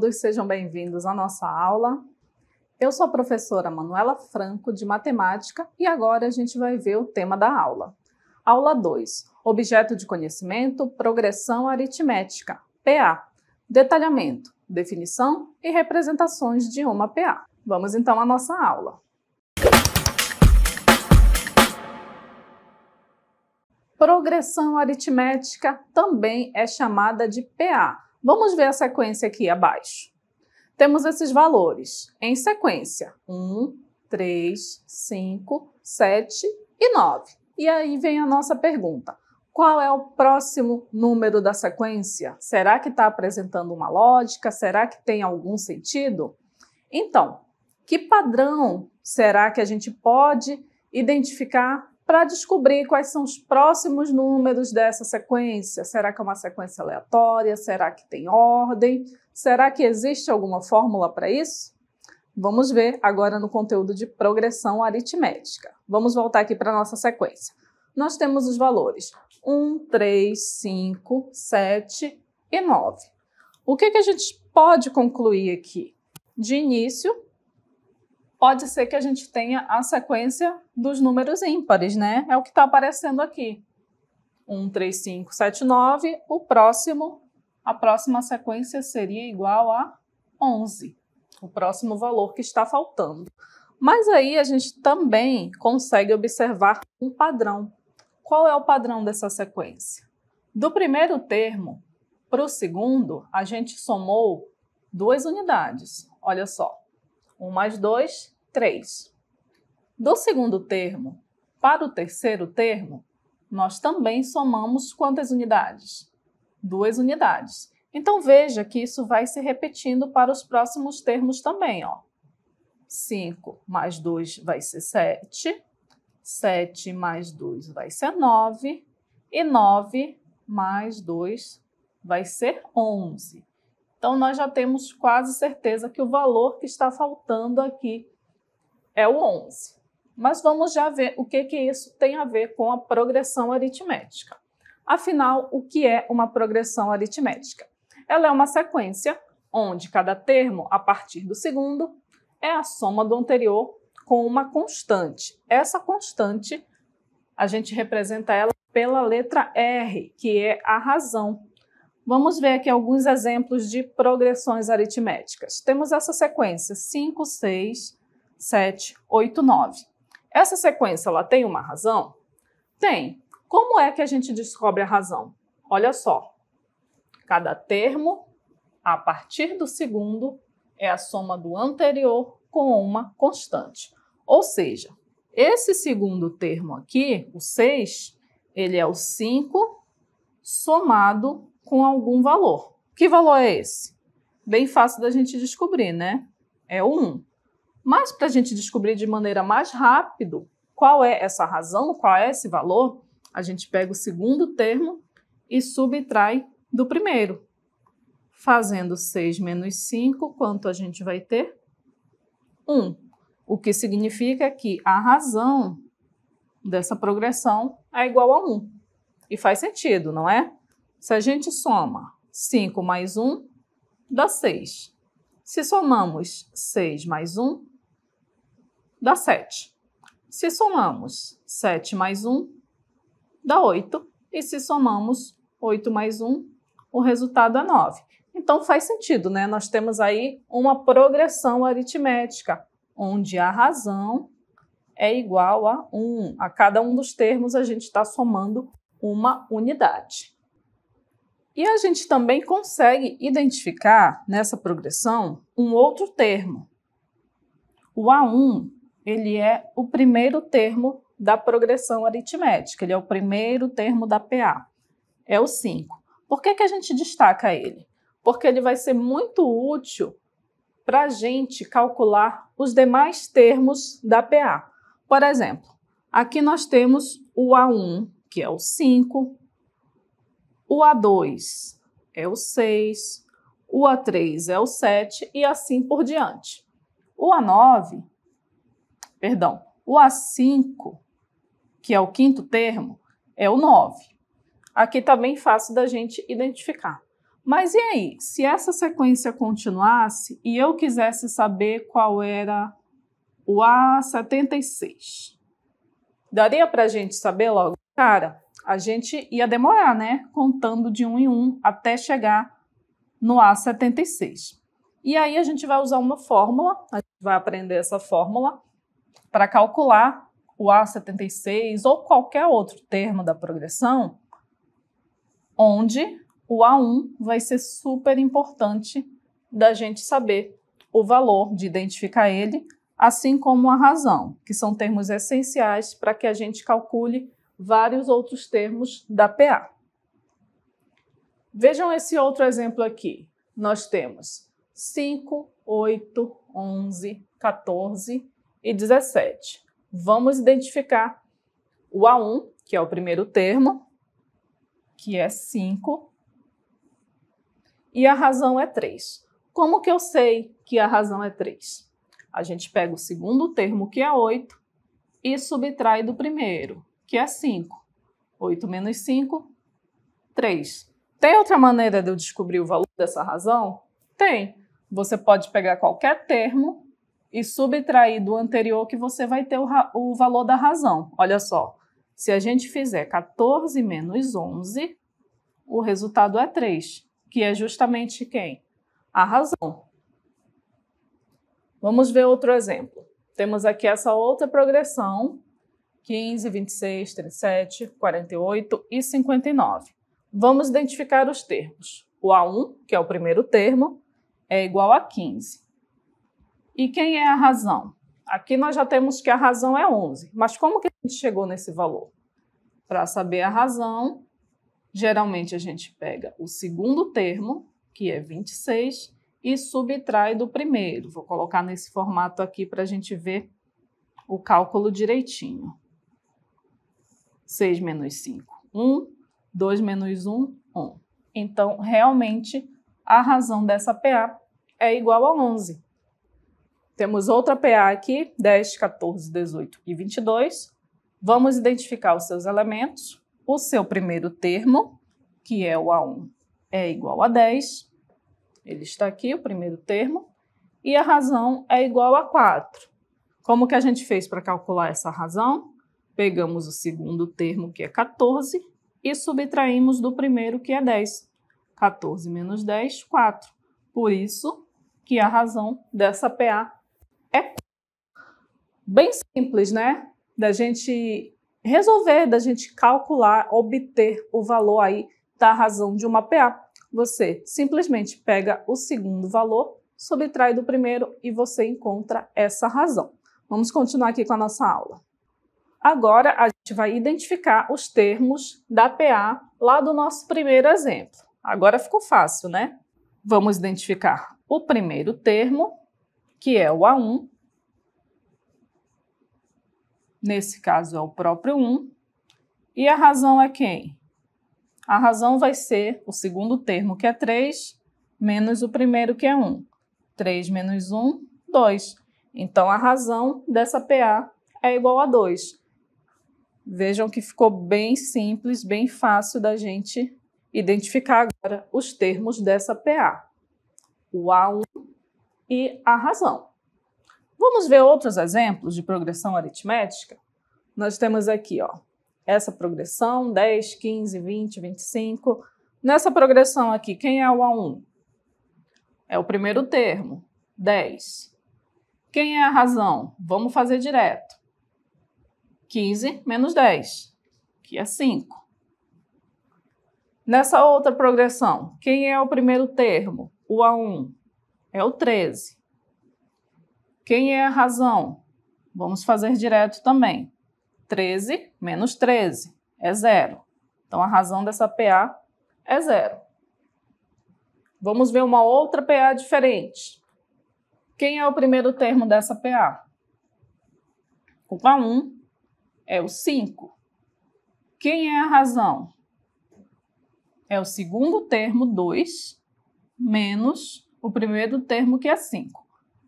todos, sejam bem-vindos à nossa aula. Eu sou a professora Manuela Franco, de Matemática, e agora a gente vai ver o tema da aula. Aula 2, Objeto de Conhecimento, Progressão Aritmética, PA, Detalhamento, Definição e Representações de uma PA. Vamos então à nossa aula. Progressão aritmética também é chamada de PA, Vamos ver a sequência aqui abaixo. Temos esses valores em sequência: 1, 3, 5, 7 e 9. E aí vem a nossa pergunta: qual é o próximo número da sequência? Será que está apresentando uma lógica? Será que tem algum sentido? Então, que padrão será que a gente pode identificar para descobrir quais são os próximos números dessa sequência. Será que é uma sequência aleatória? Será que tem ordem? Será que existe alguma fórmula para isso? Vamos ver agora no conteúdo de progressão aritmética. Vamos voltar aqui para a nossa sequência. Nós temos os valores 1, 3, 5, 7 e 9. O que, que a gente pode concluir aqui? De início, pode ser que a gente tenha a sequência dos números ímpares, né? É o que está aparecendo aqui. 1, 3, 5, 7, 9. O próximo, a próxima sequência seria igual a 11, o próximo valor que está faltando. Mas aí a gente também consegue observar um padrão. Qual é o padrão dessa sequência? Do primeiro termo para o segundo, a gente somou duas unidades. Olha só, 1 mais 2, 3. Do segundo termo para o terceiro termo, nós também somamos quantas unidades? Duas unidades. Então veja que isso vai se repetindo para os próximos termos também. Ó. 5 mais 2 vai ser 7, 7 mais 2 vai ser 9, e 9 mais 2 vai ser 11. Então, nós já temos quase certeza que o valor que está faltando aqui é o 11. Mas vamos já ver o que, que isso tem a ver com a progressão aritmética. Afinal, o que é uma progressão aritmética? Ela é uma sequência onde cada termo, a partir do segundo, é a soma do anterior com uma constante. Essa constante, a gente representa ela pela letra R, que é a razão. Vamos ver aqui alguns exemplos de progressões aritméticas. Temos essa sequência 5, 6, 7, 8, 9. Essa sequência ela tem uma razão? Tem. Como é que a gente descobre a razão? Olha só. Cada termo a partir do segundo é a soma do anterior com uma constante. Ou seja, esse segundo termo aqui, o 6, ele é o 5 somado com algum valor. Que valor é esse? Bem fácil da gente descobrir, né? É o 1. Mas para a gente descobrir de maneira mais rápida qual é essa razão, qual é esse valor, a gente pega o segundo termo e subtrai do primeiro. Fazendo 6 menos 5, quanto a gente vai ter? 1. O que significa que a razão dessa progressão é igual a 1. E faz sentido, não é? Se a gente soma 5 mais 1, dá 6. Se somamos 6 mais 1, dá 7. Se somamos 7 mais 1, dá 8. E se somamos 8 mais 1, o resultado é 9. Então faz sentido, né? Nós temos aí uma progressão aritmética, onde a razão é igual a 1. A cada um dos termos a gente está somando uma unidade. E a gente também consegue identificar nessa progressão um outro termo. O A1, ele é o primeiro termo da progressão aritmética, ele é o primeiro termo da PA. É o 5. Por que, que a gente destaca ele? Porque ele vai ser muito útil para a gente calcular os demais termos da PA. Por exemplo, aqui nós temos o A1, que é o 5, o A2 é o 6, o A3 é o 7 e assim por diante. O A9, perdão, o A5, que é o quinto termo, é o 9. Aqui está bem fácil da gente identificar. Mas e aí, se essa sequência continuasse e eu quisesse saber qual era o A76, daria para a gente saber logo? cara, a gente ia demorar, né? Contando de um em um até chegar no A76. E aí a gente vai usar uma fórmula, a gente vai aprender essa fórmula para calcular o A76 ou qualquer outro termo da progressão, onde o A1 vai ser super importante da gente saber o valor, de identificar ele, assim como a razão, que são termos essenciais para que a gente calcule vários outros termos da PA. Vejam esse outro exemplo aqui. Nós temos 5, 8, 11, 14 e 17. Vamos identificar o A1, que é o primeiro termo, que é 5, e a razão é 3. Como que eu sei que a razão é 3? A gente pega o segundo termo, que é 8, e subtrai do primeiro que é 5. 8 menos 5, 3. Tem outra maneira de eu descobrir o valor dessa razão? Tem. Você pode pegar qualquer termo e subtrair do anterior que você vai ter o, o valor da razão. Olha só, se a gente fizer 14 menos 11, o resultado é 3, que é justamente quem? A razão. Vamos ver outro exemplo. Temos aqui essa outra progressão 15, 26, 37, 48 e 59. Vamos identificar os termos. O A1, que é o primeiro termo, é igual a 15. E quem é a razão? Aqui nós já temos que a razão é 11. Mas como que a gente chegou nesse valor? Para saber a razão, geralmente a gente pega o segundo termo, que é 26, e subtrai do primeiro. Vou colocar nesse formato aqui para a gente ver o cálculo direitinho. 6 menos 5, 1, 2 menos 1, 1. Então, realmente, a razão dessa PA é igual a 11. Temos outra PA aqui, 10, 14, 18 e 22. Vamos identificar os seus elementos. O seu primeiro termo, que é o A1, é igual a 10. Ele está aqui, o primeiro termo. E a razão é igual a 4. Como que a gente fez para calcular essa razão? Pegamos o segundo termo, que é 14, e subtraímos do primeiro, que é 10. 14 menos 10, 4. Por isso que a razão dessa PA é bem simples, né? Da gente resolver, da gente calcular, obter o valor aí da razão de uma PA. Você simplesmente pega o segundo valor, subtrai do primeiro e você encontra essa razão. Vamos continuar aqui com a nossa aula. Agora a gente vai identificar os termos da PA lá do nosso primeiro exemplo. Agora ficou fácil, né? Vamos identificar o primeiro termo, que é o A1. Nesse caso é o próprio 1. E a razão é quem? A razão vai ser o segundo termo, que é 3, menos o primeiro, que é 1. 3 menos 1, 2. Então, a razão dessa PA é igual a 2. Vejam que ficou bem simples, bem fácil da gente identificar agora os termos dessa PA. O A1 e a razão. Vamos ver outros exemplos de progressão aritmética? Nós temos aqui, ó, essa progressão, 10, 15, 20, 25. Nessa progressão aqui, quem é o A1? É o primeiro termo, 10. Quem é a razão? Vamos fazer direto. 15 menos 10, que é 5. Nessa outra progressão, quem é o primeiro termo? O A1 é o 13. Quem é a razão? Vamos fazer direto também. 13 menos 13 é zero. Então, a razão dessa PA é zero. Vamos ver uma outra PA diferente. Quem é o primeiro termo dessa PA? O A1 é o 5. Quem é a razão? É o segundo termo, 2, menos o primeiro termo, que é 5.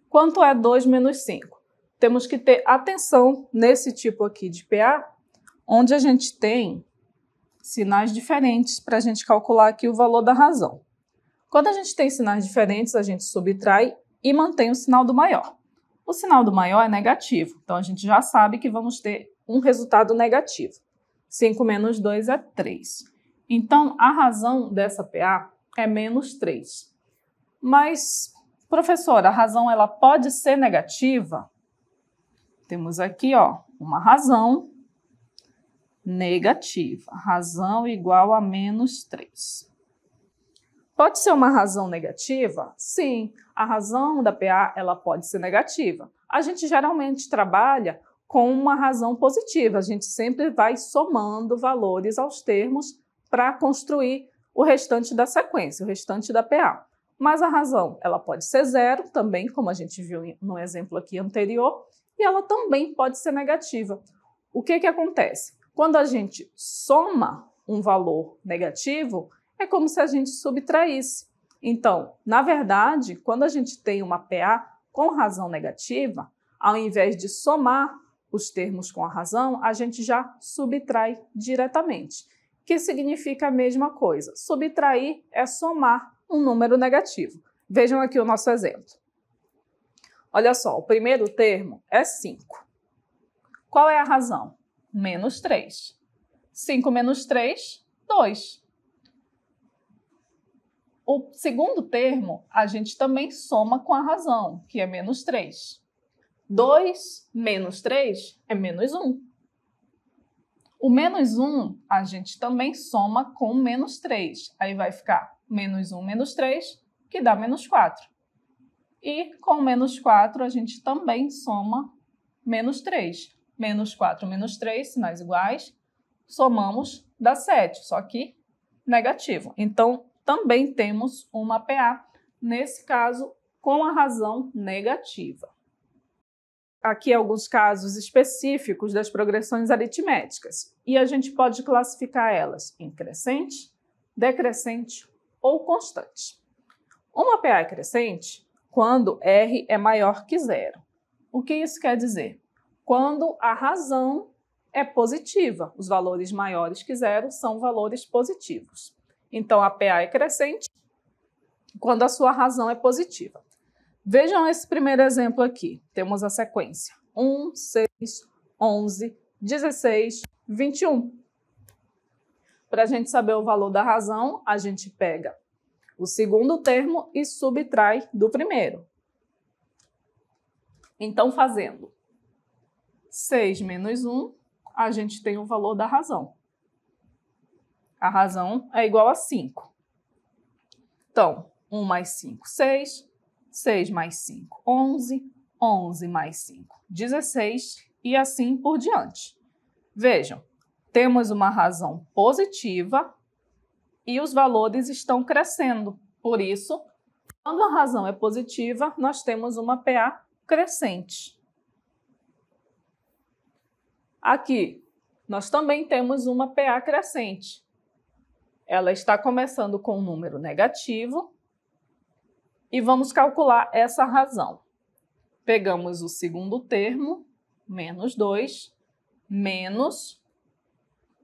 Quanto é 2 menos 5? Temos que ter atenção nesse tipo aqui de PA, onde a gente tem sinais diferentes para a gente calcular aqui o valor da razão. Quando a gente tem sinais diferentes, a gente subtrai e mantém o sinal do maior. O sinal do maior é negativo, então a gente já sabe que vamos ter um resultado negativo. 5 menos 2 é 3. Então, a razão dessa PA é menos 3. Mas, professora, a razão ela pode ser negativa? Temos aqui ó, uma razão negativa. Razão igual a menos 3. Pode ser uma razão negativa? Sim, a razão da PA ela pode ser negativa. A gente geralmente trabalha com uma razão positiva. A gente sempre vai somando valores aos termos para construir o restante da sequência, o restante da PA. Mas a razão, ela pode ser zero também, como a gente viu no exemplo aqui anterior, e ela também pode ser negativa. O que que acontece? Quando a gente soma um valor negativo, é como se a gente subtraísse. Então, na verdade, quando a gente tem uma PA com razão negativa, ao invés de somar os termos com a razão, a gente já subtrai diretamente, que significa a mesma coisa. Subtrair é somar um número negativo. Vejam aqui o nosso exemplo. Olha só, o primeiro termo é 5. Qual é a razão? Menos 3. 5 menos 3, 2. O segundo termo a gente também soma com a razão, que é menos 3. 2 menos 3 é menos 1. O menos 1 a gente também soma com menos 3. Aí vai ficar menos 1 menos 3, que dá menos 4. E com menos 4 a gente também soma menos 3. Menos 4 menos 3, sinais iguais, somamos, dá 7, só que negativo. Então também temos uma PA, nesse caso com a razão negativa aqui alguns casos específicos das progressões aritméticas e a gente pode classificar elas em crescente, decrescente ou constante. Uma PA é crescente quando R é maior que zero. O que isso quer dizer? Quando a razão é positiva, os valores maiores que zero são valores positivos. Então a PA é crescente quando a sua razão é positiva. Vejam esse primeiro exemplo aqui. Temos a sequência 1, 6, 11, 16, 21. Para a gente saber o valor da razão, a gente pega o segundo termo e subtrai do primeiro. Então, fazendo 6 menos 1, a gente tem o valor da razão. A razão é igual a 5. Então, 1 mais 5, 6. 6 mais 5, 11, 11 mais 5, 16 e assim por diante. Vejam, temos uma razão positiva e os valores estão crescendo. Por isso, quando a razão é positiva, nós temos uma PA crescente. Aqui, nós também temos uma PA crescente. Ela está começando com um número negativo e vamos calcular essa razão. Pegamos o segundo termo, menos 2, menos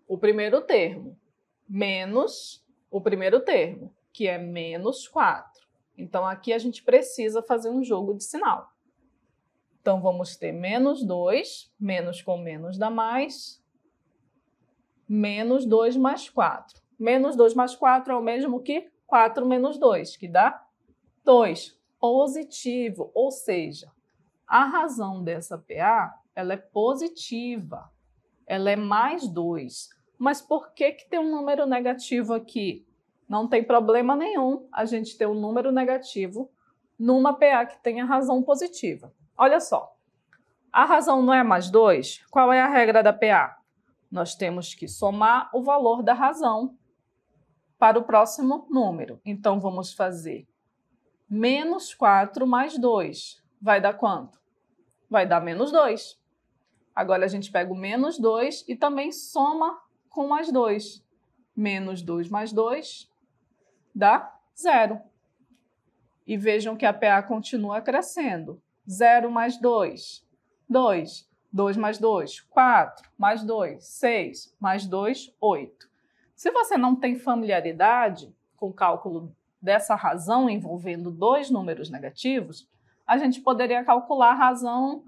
o primeiro termo, menos o primeiro termo, que é menos 4. Então, aqui a gente precisa fazer um jogo de sinal. Então, vamos ter menos 2, menos com menos dá mais, menos 2 mais 4. Menos 2 mais 4 é o mesmo que 4 menos 2, que dá 2. Positivo, ou seja, a razão dessa PA ela é positiva, ela é mais 2. Mas por que, que tem um número negativo aqui? Não tem problema nenhum a gente ter um número negativo numa PA que tenha razão positiva. Olha só, a razão não é mais 2? Qual é a regra da PA? Nós temos que somar o valor da razão para o próximo número. Então, vamos fazer menos 4 mais 2. Vai dar quanto? Vai dar menos 2. Agora a gente pega o menos 2 e também soma com mais 2. Menos 2 mais 2 dá 0. E vejam que a PA continua crescendo. 0 mais 2, 2. 2 mais 2, 4. Mais 2, 6. Mais 2, 8. Se você não tem familiaridade com o cálculo dessa razão envolvendo dois números negativos, a gente poderia calcular a razão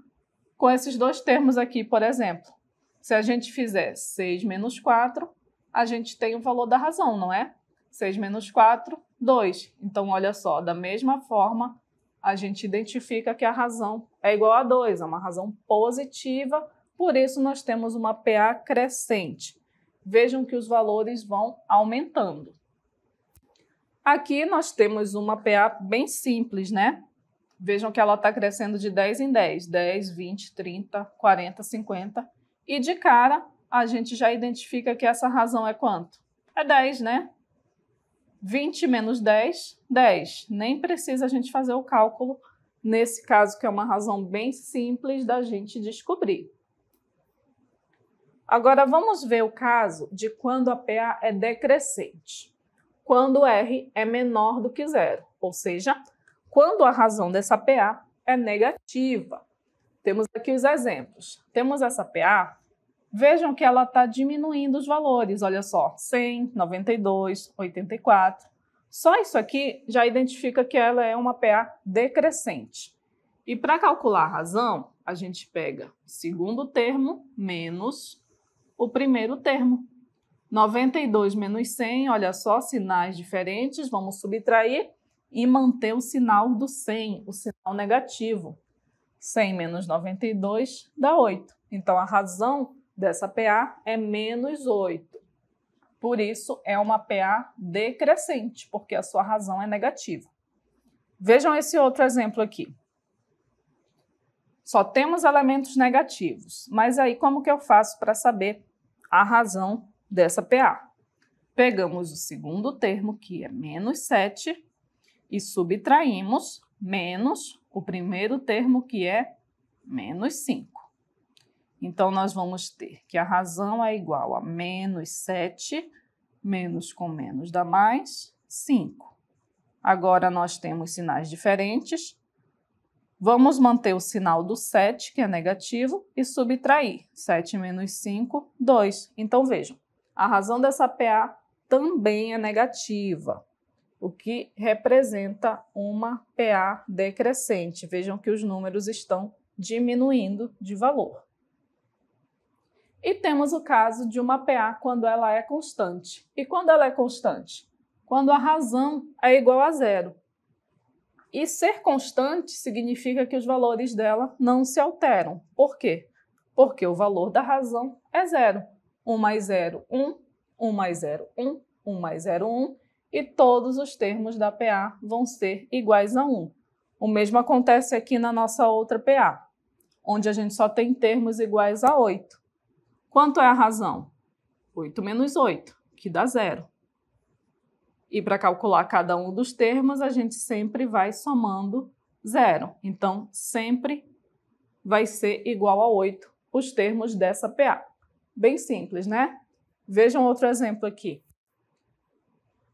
com esses dois termos aqui, por exemplo. Se a gente fizer 6 menos 4, a gente tem o valor da razão, não é? 6 menos 4, 2. Então, olha só, da mesma forma, a gente identifica que a razão é igual a 2, é uma razão positiva, por isso nós temos uma PA crescente. Vejam que os valores vão aumentando. Aqui nós temos uma PA bem simples, né? Vejam que ela está crescendo de 10 em 10, 10, 20, 30, 40, 50. E de cara, a gente já identifica que essa razão é quanto? É 10, né? 20 menos 10, 10. Nem precisa a gente fazer o cálculo nesse caso, que é uma razão bem simples da gente descobrir. Agora vamos ver o caso de quando a PA é decrescente quando R é menor do que zero, ou seja, quando a razão dessa PA é negativa. Temos aqui os exemplos. Temos essa PA, vejam que ela está diminuindo os valores, olha só, 100, 92, 84. Só isso aqui já identifica que ela é uma PA decrescente. E para calcular a razão, a gente pega o segundo termo menos o primeiro termo, 92 menos 100, olha só, sinais diferentes, vamos subtrair e manter o sinal do 100, o sinal negativo. 100 menos 92 dá 8. Então, a razão dessa PA é menos 8. Por isso, é uma PA decrescente, porque a sua razão é negativa. Vejam esse outro exemplo aqui. Só temos elementos negativos. Mas aí, como que eu faço para saber a razão dessa PA. Pegamos o segundo termo, que é menos 7, e subtraímos menos o primeiro termo, que é menos 5. Então, nós vamos ter que a razão é igual a menos 7, menos com menos dá mais, 5. Agora, nós temos sinais diferentes. Vamos manter o sinal do 7, que é negativo, e subtrair. 7 menos 5, 2. Então, vejam, a razão dessa PA também é negativa, o que representa uma PA decrescente. Vejam que os números estão diminuindo de valor. E temos o caso de uma PA quando ela é constante. E quando ela é constante? Quando a razão é igual a zero. E ser constante significa que os valores dela não se alteram. Por quê? Porque o valor da razão é zero. 1 mais 0, 1, 1 mais 0, 1, 1 mais 0, 1, e todos os termos da PA vão ser iguais a 1. O mesmo acontece aqui na nossa outra PA, onde a gente só tem termos iguais a 8. Quanto é a razão? 8 menos 8, que dá zero. E para calcular cada um dos termos, a gente sempre vai somando zero. Então, sempre vai ser igual a 8 os termos dessa PA. Bem simples, né? Vejam outro exemplo aqui.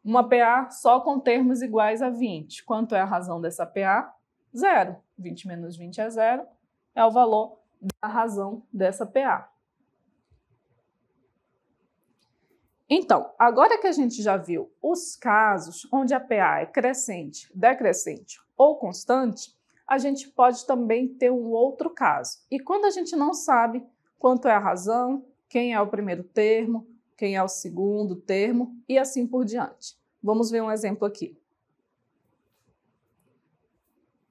Uma PA só com termos iguais a 20. Quanto é a razão dessa PA? Zero. 20 menos 20 é zero. É o valor da razão dessa PA. Então, agora que a gente já viu os casos onde a PA é crescente, decrescente ou constante, a gente pode também ter um outro caso. E quando a gente não sabe quanto é a razão, quem é o primeiro termo, quem é o segundo termo e assim por diante. Vamos ver um exemplo aqui.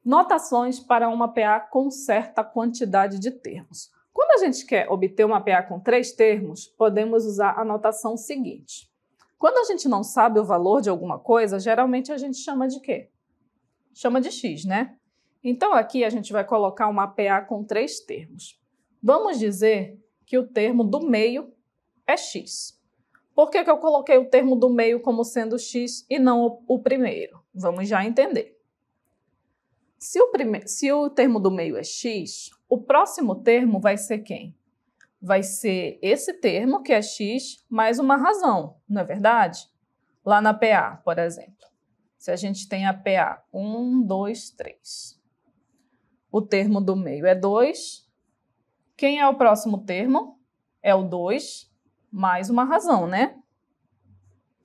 Notações para uma PA com certa quantidade de termos. Quando a gente quer obter uma PA com três termos, podemos usar a notação seguinte. Quando a gente não sabe o valor de alguma coisa, geralmente a gente chama de quê? Chama de x, né? Então aqui a gente vai colocar uma PA com três termos. Vamos dizer que o termo do meio é x. Por que, que eu coloquei o termo do meio como sendo x e não o primeiro? Vamos já entender. Se o, se o termo do meio é x, o próximo termo vai ser quem? Vai ser esse termo, que é x, mais uma razão, não é verdade? Lá na PA, por exemplo. Se a gente tem a PA 1, 2, 3. O termo do meio é 2, quem é o próximo termo? É o 2 mais uma razão, né?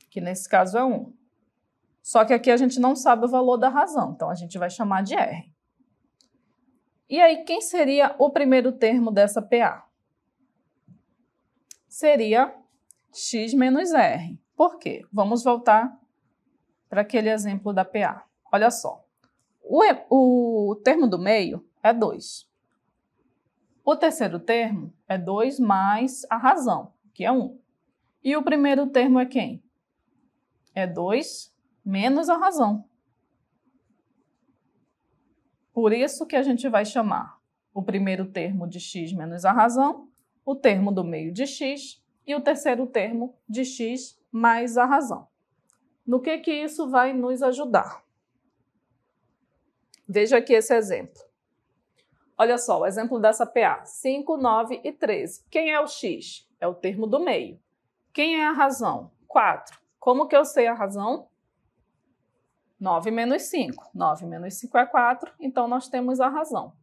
Que nesse caso é 1. Um. Só que aqui a gente não sabe o valor da razão, então a gente vai chamar de R. E aí, quem seria o primeiro termo dessa PA? Seria x menos r. Por quê? Vamos voltar para aquele exemplo da PA. Olha só, o, o termo do meio é 2. O terceiro termo é 2 mais a razão, que é 1. Um. E o primeiro termo é quem? É 2 menos a razão. Por isso que a gente vai chamar o primeiro termo de x menos a razão, o termo do meio de x e o terceiro termo de x mais a razão. No que, que isso vai nos ajudar? Veja aqui esse exemplo. Olha só, o exemplo dessa PA: 5, 9 e 13. Quem é o X? É o termo do meio. Quem é a razão? 4. Como que eu sei a razão? 9 menos 5. 9 menos 5 é 4, então nós temos a razão.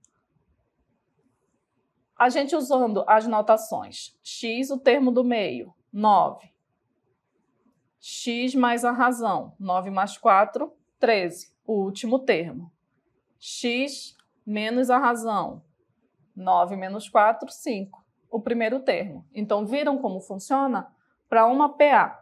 A gente usando as notações x, o termo do meio, 9. x mais a razão, 9 mais 4, 13, o último termo. x menos a razão. 9 menos 4, 5. O primeiro termo. Então, viram como funciona? Para uma PA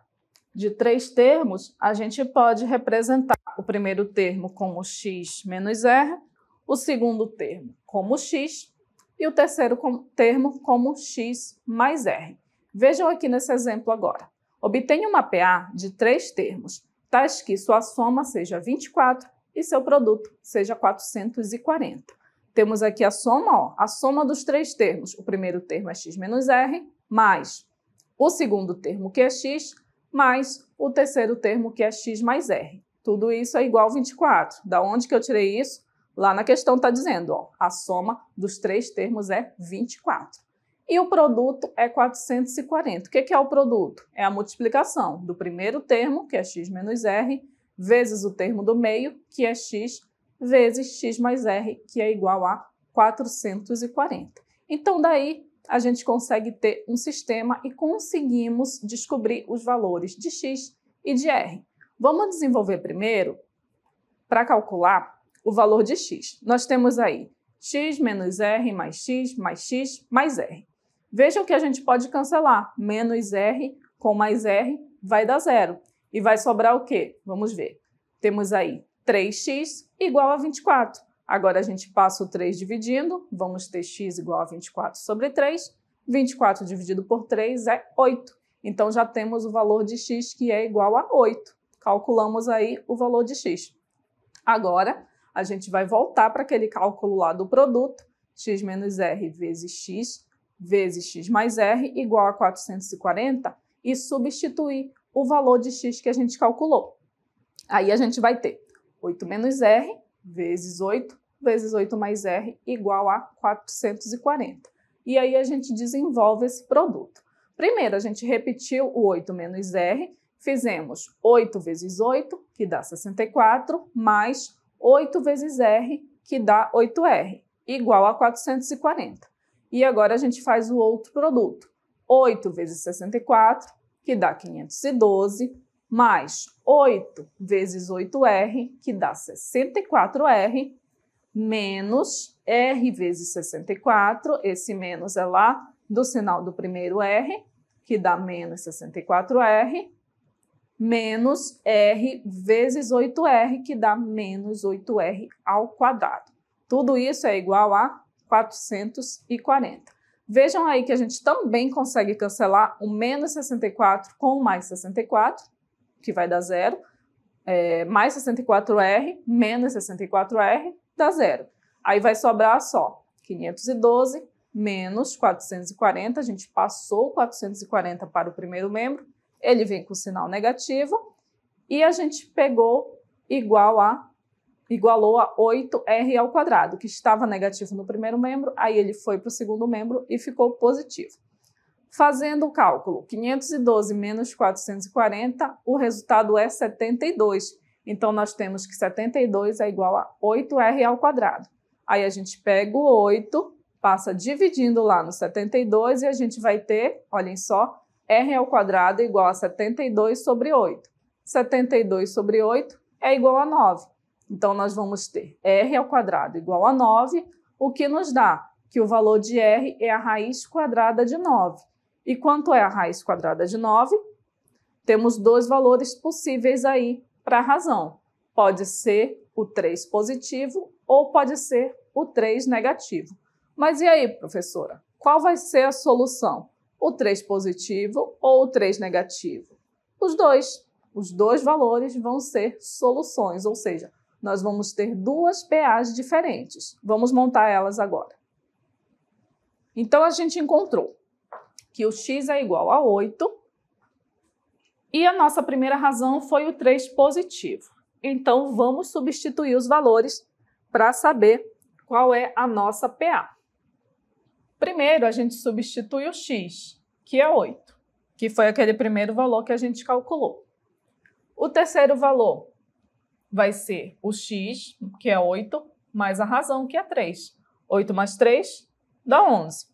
de três termos, a gente pode representar o primeiro termo como x menos r, o segundo termo como x e o terceiro termo como x mais r. Vejam aqui nesse exemplo agora. Obtenha uma PA de três termos, tais que sua soma seja 24 e seu produto seja 440. Temos aqui a soma, ó, a soma dos três termos. O primeiro termo é x menos r, mais o segundo termo, que é x, mais o terceiro termo, que é x mais r. Tudo isso é igual a 24. Da onde que eu tirei isso? Lá na questão está dizendo, ó, a soma dos três termos é 24. E o produto é 440. O que é o produto? É a multiplicação do primeiro termo, que é x menos r, vezes o termo do meio, que é x, vezes x mais r, que é igual a 440. Então, daí, a gente consegue ter um sistema e conseguimos descobrir os valores de x e de r. Vamos desenvolver primeiro, para calcular o valor de x. Nós temos aí x menos r mais x mais x mais r. Vejam que a gente pode cancelar. Menos r com mais r vai dar zero. E vai sobrar o quê? Vamos ver. Temos aí 3x igual a 24. Agora a gente passa o 3 dividindo, vamos ter x igual a 24 sobre 3. 24 dividido por 3 é 8. Então já temos o valor de x que é igual a 8. Calculamos aí o valor de x. Agora a gente vai voltar para aquele cálculo lá do produto, x menos r vezes x vezes x mais r igual a 440 e substituir o valor de x que a gente calculou. Aí a gente vai ter 8 menos r vezes 8 vezes 8 mais r igual a 440. E aí a gente desenvolve esse produto. Primeiro, a gente repetiu o 8 menos r, fizemos 8 vezes 8, que dá 64, mais 8 vezes r, que dá 8r, igual a 440. E agora a gente faz o outro produto. 8 vezes 64 que dá 512, mais 8 vezes 8R, que dá 64R, menos R vezes 64, esse menos é lá do sinal do primeiro R, que dá menos 64R, menos R vezes 8R, que dá menos 8R ao quadrado. Tudo isso é igual a 440. Vejam aí que a gente também consegue cancelar o menos 64 com o mais 64, que vai dar zero. É, mais 64R, menos 64R, dá zero. Aí vai sobrar só 512 menos 440. A gente passou 440 para o primeiro membro, ele vem com sinal negativo e a gente pegou igual a igualou a 8r ao quadrado, que estava negativo no primeiro membro, aí ele foi para o segundo membro e ficou positivo. Fazendo o cálculo, 512 menos 440, o resultado é 72. Então nós temos que 72 é igual a 8r ao quadrado. Aí a gente pega o 8, passa dividindo lá no 72 e a gente vai ter, olhem só, r ao quadrado igual a 72 sobre 8. 72 sobre 8 é igual a 9. Então, nós vamos ter r ao quadrado igual a 9, o que nos dá que o valor de r é a raiz quadrada de 9. E quanto é a raiz quadrada de 9? Temos dois valores possíveis aí para a razão. Pode ser o 3 positivo ou pode ser o 3 negativo. Mas e aí, professora? Qual vai ser a solução? O 3 positivo ou o 3 negativo? Os dois. Os dois valores vão ser soluções, ou seja, nós vamos ter duas PAs diferentes. Vamos montar elas agora. Então, a gente encontrou que o x é igual a 8 e a nossa primeira razão foi o 3 positivo. Então, vamos substituir os valores para saber qual é a nossa PA. Primeiro, a gente substitui o x, que é 8, que foi aquele primeiro valor que a gente calculou. O terceiro valor vai ser o x, que é 8, mais a razão, que é 3. 8 mais 3 dá 11.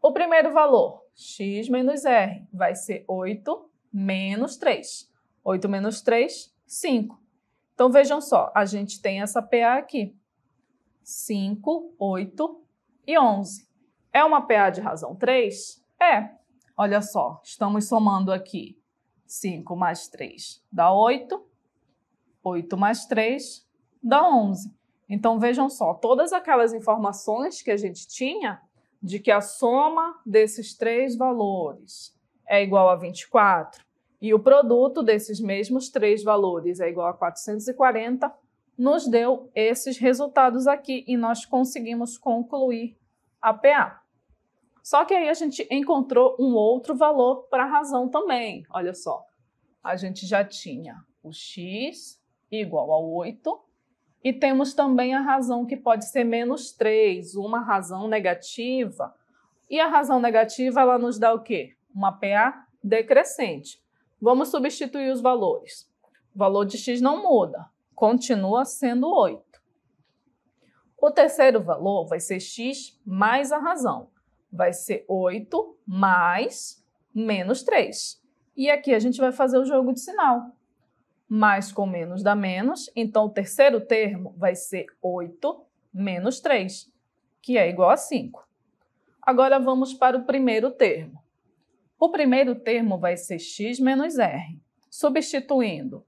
O primeiro valor, x menos r, vai ser 8 menos 3. 8 menos 3, 5. Então, vejam só, a gente tem essa PA aqui. 5, 8 e 11. É uma PA de razão 3? É. Olha só, estamos somando aqui 5 mais 3 dá 8, 8 mais 3 dá 11. Então vejam só, todas aquelas informações que a gente tinha de que a soma desses três valores é igual a 24 e o produto desses mesmos três valores é igual a 440, nos deu esses resultados aqui e nós conseguimos concluir a PA. Só que aí a gente encontrou um outro valor para a razão também. Olha só, a gente já tinha o x igual a 8. E temos também a razão que pode ser menos 3, uma razão negativa. E a razão negativa, ela nos dá o quê? Uma PA decrescente. Vamos substituir os valores. O valor de x não muda, continua sendo 8. O terceiro valor vai ser x mais a razão. Vai ser 8 mais menos 3. E aqui a gente vai fazer o jogo de sinal mais com menos dá menos. Então, o terceiro termo vai ser 8 menos 3, que é igual a 5. Agora vamos para o primeiro termo. O primeiro termo vai ser x menos r, substituindo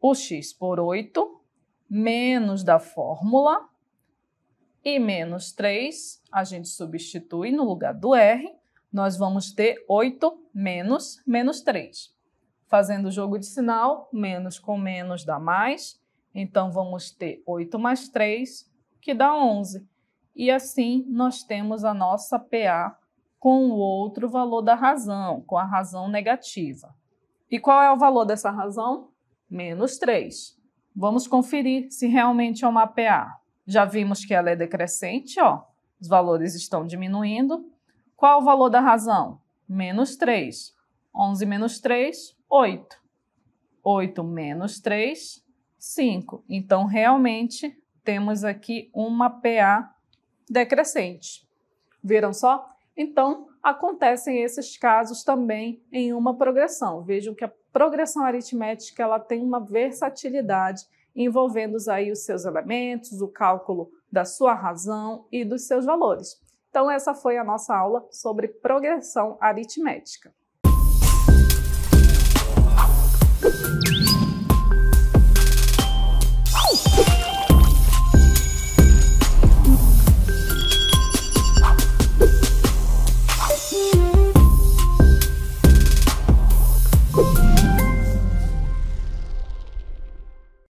o x por 8, menos da fórmula, e menos 3, a gente substitui no lugar do r, nós vamos ter 8 menos menos 3 fazendo o jogo de sinal, menos com menos dá mais. Então, vamos ter 8 mais 3, que dá 11. E assim, nós temos a nossa PA com o outro valor da razão, com a razão negativa. E qual é o valor dessa razão? Menos 3. Vamos conferir se realmente é uma PA. Já vimos que ela é decrescente, ó. Os valores estão diminuindo. Qual o valor da razão? Menos 3. 11 menos 3, 8. 8 menos 3, 5. Então, realmente, temos aqui uma PA decrescente. Viram só? Então, acontecem esses casos também em uma progressão. Vejam que a progressão aritmética ela tem uma versatilidade envolvendo aí os seus elementos, o cálculo da sua razão e dos seus valores. Então essa foi a nossa aula sobre progressão aritmética.